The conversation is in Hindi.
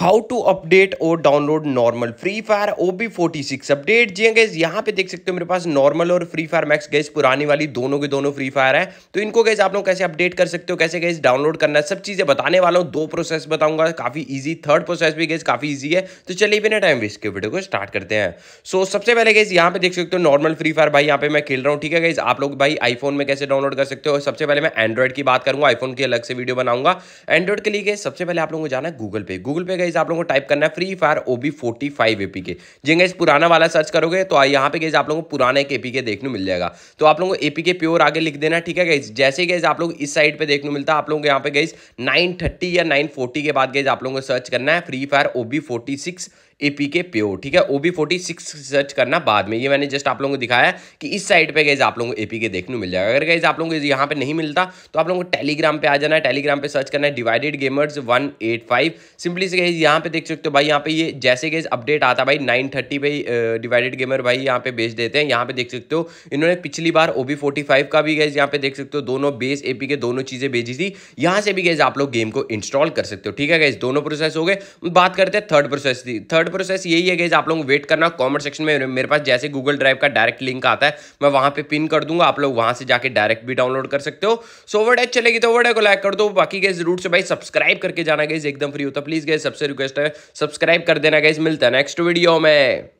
हाउ टू अपडेट और download normal Free Fire O B forty six update जी गैस हाँ यहाँ पे देख सकते हो मेरे पास नॉर्मल और फ्री फायर मैक्स गैस पुरानी वाली दोनों के दोनों फ्री फायर है तो इनको गैस आप लोग कैसे अपडेट कर सकते हो कैसे गैस डाउनलोड करना है सब चीज़ें बताने वाला हूँ दो प्रोसेस बताऊंगा काफ़ी ईजी थर्ड प्रोसेस भी गैस काफ़ी ईजी है तो चलिए बिना टाइम वेस्ट के वीडियो को स्टार्ट करते हैं सो so, सबसे पहले गैस यहाँ पे देख सकते हो नॉर्मल फ्री फायर भाई यहाँ पे मैं खेल रहा हूँ ठीक है गैस आप लोग भाई आईफोन में कैसे डाउनलोड कर सकते हो सबसे पहले मैं एंड्रॉइड की बात करूँगा आईफोन की अलग से वीडियो बनाऊंगा एंड्रॉइड के लिए गए सबसे पहले आप लोगों को जाना है गूगल पे गूगल पे गाइज आप लोगों को टाइप करना है Free Fire O B forty five AP के जिन गाइज पुराना वाला सर्च करोगे तो यहाँ पे गाइज आप लोगों को पुराना एक एपी के देखने मिल जाएगा तो आप लोगों को एपी के प्योर आगे लिख देना ठीक है गाइज जैसे गाइज आप लोग इस साइड पे देखने मिलता है आप लोगों को यहाँ पे गाइज नाइन थर्टी या नाइन फोर्टी के बाद गाइज आप लोगों को सर्च करना है Free Fire O B forty six AP के प्योर ठीक है O B forty six search करना बाद में ये मैंने जस्ट आप लोगों को दिखाया कि इस साइड पे गैज आप लोगों को एपी के देखने मिल जाएगा अगर गैज आप लोगों को यहाँ पे नहीं मिलता तो आप लोगों को टेलीग्राम पे आ जाना है टेलीग्राम पे सर्च करना है divided gamers one eight five simply से गैज चीज़ यहाँ पे देख सकते हो भाई यहाँ पे ये जैसे कि अपडेट आता है भाई नाइन थर्टी पे डिवाइडेड गेमर भाई यहाँ पे बेच देते हैं यहाँ पे देख सकते हो इन्होंने पिछली बार ओ बी फोर्टी फाइव का भी गैस यहाँ पे देख सकते हो दोनों बेस एपी के दोनों चीज़ें भेजी थी यहाँ से भी गैस आप लोग गेम को इंस्टॉल कर सकते हो ठीक है गैस दोनों प्रोसेस हो गए बात करते हैं थर्ड प्रोसेस की थर्ड प्रोसेस यही है गैस आप लोग वेट करना कॉमेंट सेक्शन में मेरे पास जैसे गूगल ड्राइव का डायरेक्ट लिंक आता है मैं वहाँ पर पिन कर दूंगा आप लोग वहाँ से जाकर डायरेक्ट भी डाउनलोड कर सकते हो सो वर्ड चलेगी तो वर्ड को लाइक कर दो बाकी गैस जरूर से भाई सब्सक्राइब करके जाना गैस एकदम फ्री होता प्लीज़ गैस सबसे रिक्वेस्ट है सब्सक्राइब कर देना गाइज मिलता है नेक्स्ट वीडियो में